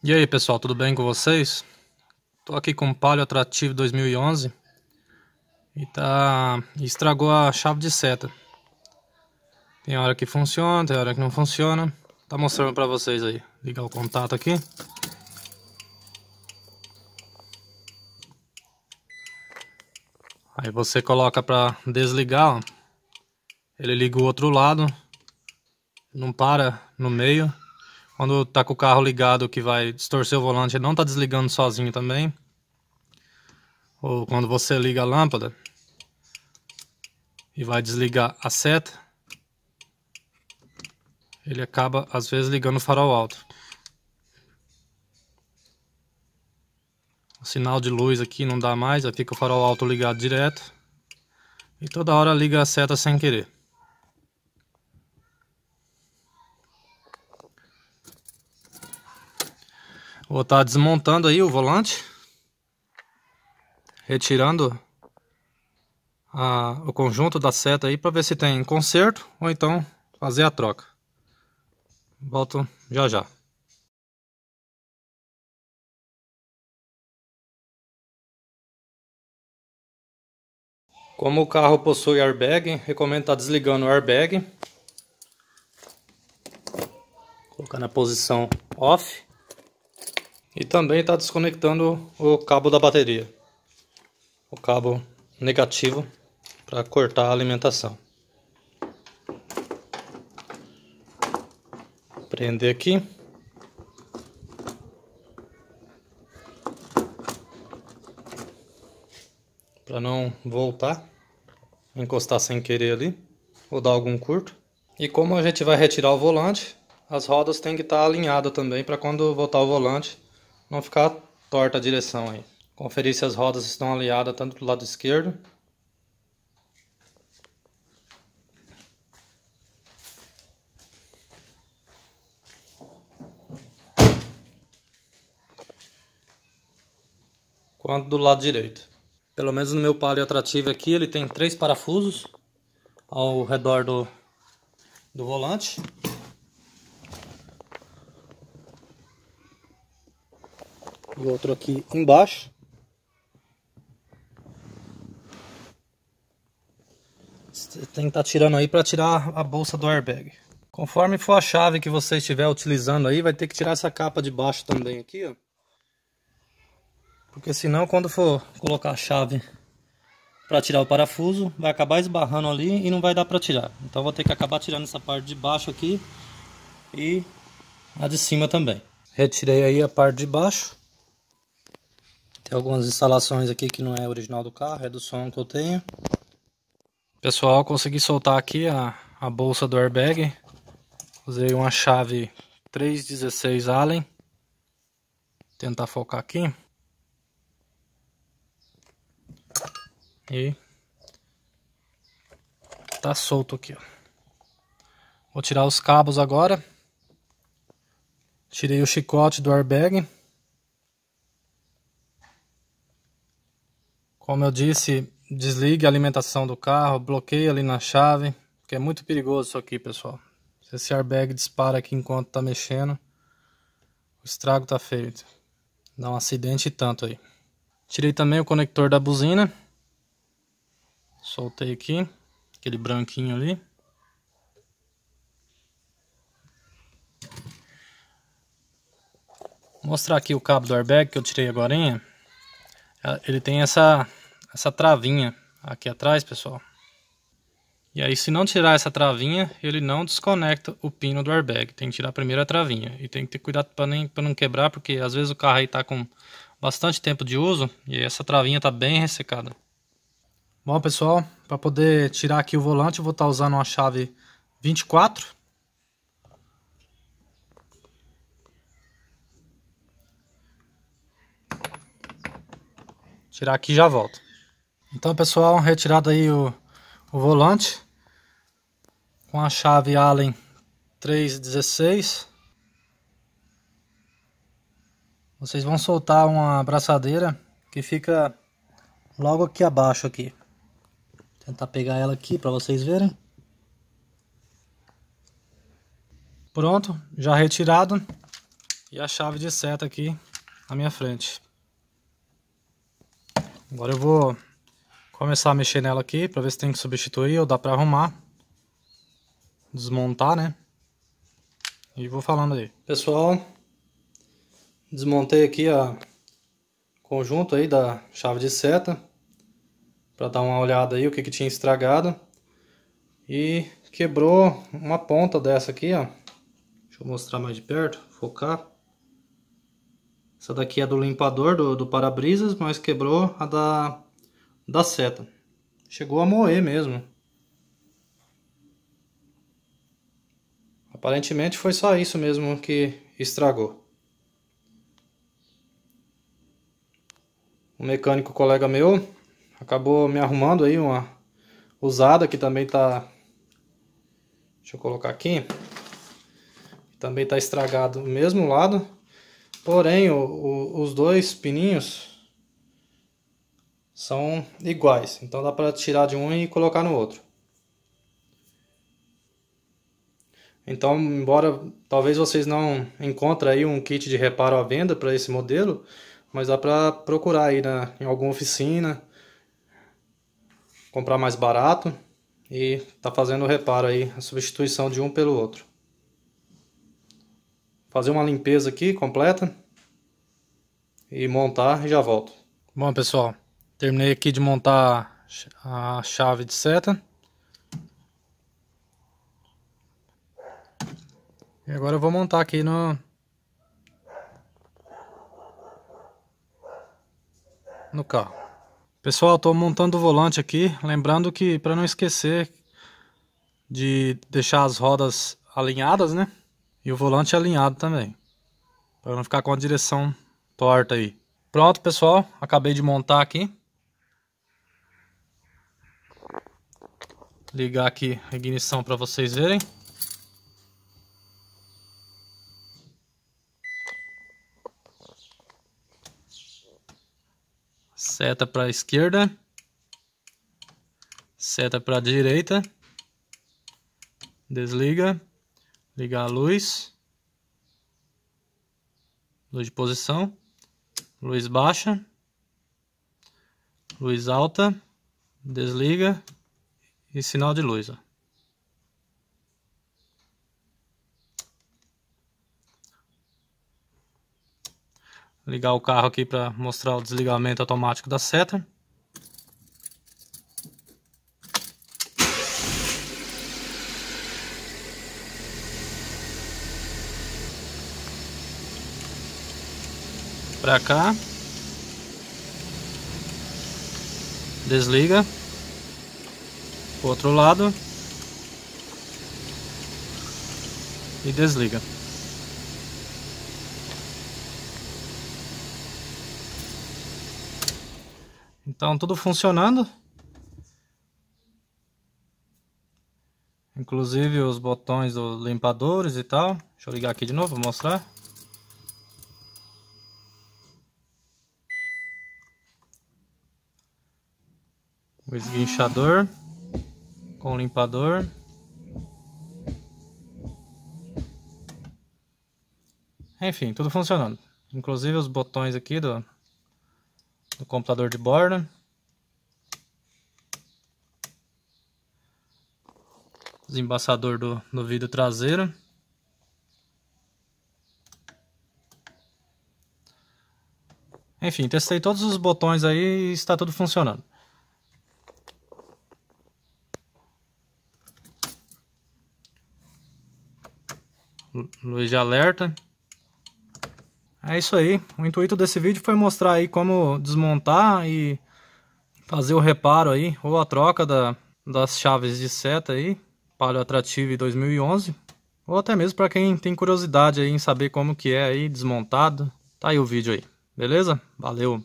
E aí pessoal, tudo bem com vocês? Tô aqui com um Palio Atrativo 2011 e tá estragou a chave de seta. Tem hora que funciona, tem hora que não funciona. Tá mostrando para vocês aí. Ligar o contato aqui. Aí você coloca para desligar, ó. Ele liga o outro lado. Não para no meio quando tá com o carro ligado que vai distorcer o volante, ele não tá desligando sozinho também. Ou quando você liga a lâmpada e vai desligar a seta, ele acaba às vezes ligando o farol alto. O sinal de luz aqui não dá mais, aí fica o farol alto ligado direto. E toda hora liga a seta sem querer. Vou estar tá desmontando aí o volante. Retirando a, o conjunto da seta aí para ver se tem conserto ou então fazer a troca. Volto já já. Como o carro possui airbag, recomendo estar tá desligando o airbag. Colocar na posição off. E também está desconectando o cabo da bateria. O cabo negativo para cortar a alimentação. Prender aqui. Para não voltar, encostar sem querer ali, ou dar algum curto. E como a gente vai retirar o volante, as rodas têm que estar tá alinhadas também para quando voltar o volante não ficar torta a direção aí. Conferir se as rodas estão alinhadas tanto do lado esquerdo quanto do lado direito. Pelo menos no meu palio atrativo aqui, ele tem três parafusos ao redor do, do volante. o outro aqui embaixo. tem que estar tá tirando aí para tirar a bolsa do airbag. Conforme for a chave que você estiver utilizando aí, vai ter que tirar essa capa de baixo também aqui, ó. Porque senão quando for colocar a chave para tirar o parafuso, vai acabar esbarrando ali e não vai dar para tirar. Então vou ter que acabar tirando essa parte de baixo aqui e a de cima também. Retirei aí a parte de baixo. Tem algumas instalações aqui que não é original do carro, é do som que eu tenho. Pessoal, consegui soltar aqui a, a bolsa do airbag. Usei uma chave 316 Allen. Tentar focar aqui. E tá solto aqui, ó. Vou tirar os cabos agora. Tirei o chicote do airbag. Como eu disse, desligue a alimentação do carro, bloqueie ali na chave, porque é muito perigoso isso aqui, pessoal. Se esse airbag dispara aqui enquanto tá mexendo, o estrago tá feito. Dá um acidente e tanto aí. Tirei também o conector da buzina. Soltei aqui, aquele branquinho ali. Vou mostrar aqui o cabo do airbag que eu tirei agora. Ele tem essa essa travinha aqui atrás, pessoal. E aí, se não tirar essa travinha, ele não desconecta o pino do airbag. Tem que tirar primeiro a travinha. E tem que ter cuidado para não quebrar, porque às vezes o carro aí tá com bastante tempo de uso e essa travinha tá bem ressecada. Bom, pessoal, para poder tirar aqui o volante, eu vou estar tá usando uma chave 24. Tirar aqui e já volto. Então, pessoal, retirado aí o, o volante com a chave Allen 316. Vocês vão soltar uma abraçadeira que fica logo aqui abaixo aqui. Vou tentar pegar ela aqui para vocês verem. Pronto, já retirado. E a chave de seta aqui na minha frente. Agora eu vou Começar a mexer nela aqui para ver se tem que substituir ou dá para arrumar. Desmontar, né? E vou falando aí. Pessoal, desmontei aqui o conjunto aí da chave de seta para dar uma olhada aí o que, que tinha estragado. E quebrou uma ponta dessa aqui, ó. Deixa eu mostrar mais de perto, focar. Essa daqui é do limpador do, do para-brisas, mas quebrou a da da seta. Chegou a moer mesmo. Aparentemente foi só isso mesmo que estragou. O mecânico colega meu acabou me arrumando aí uma usada que também tá deixa eu colocar aqui também tá estragado o mesmo lado porém o, o, os dois pininhos são iguais. Então dá para tirar de um e colocar no outro. Então, embora talvez vocês não encontrem aí um kit de reparo à venda para esse modelo, mas dá para procurar aí na, em alguma oficina, comprar mais barato e tá fazendo o reparo aí, a substituição de um pelo outro. Fazer uma limpeza aqui completa e montar e já volto. Bom pessoal, Terminei aqui de montar a chave de seta. E agora eu vou montar aqui no... No carro. Pessoal, estou montando o volante aqui. Lembrando que, para não esquecer de deixar as rodas alinhadas, né? E o volante alinhado também. Para não ficar com a direção torta aí. Pronto, pessoal. Acabei de montar aqui. ligar aqui a ignição para vocês verem. Seta para a esquerda. Seta para a direita. Desliga. Ligar a luz. Luz de posição. Luz baixa. Luz alta. Desliga e sinal de luz. Ó. Ligar o carro aqui para mostrar o desligamento automático da seta. Para cá. Desliga. O outro lado e desliga. Então tudo funcionando. Inclusive os botões dos limpadores e tal. Deixa eu ligar aqui de novo para mostrar. O esguinchador com o limpador. Enfim, tudo funcionando. Inclusive os botões aqui do, do computador de bordo, Desembaçador do, do vidro traseiro. Enfim, testei todos os botões aí e está tudo funcionando. luz de alerta. É isso aí, o intuito desse vídeo foi mostrar aí como desmontar e fazer o reparo aí, ou a troca da, das chaves de seta aí, Palio atrativo 2011, ou até mesmo para quem tem curiosidade aí em saber como que é aí desmontado, tá aí o vídeo aí, beleza? Valeu!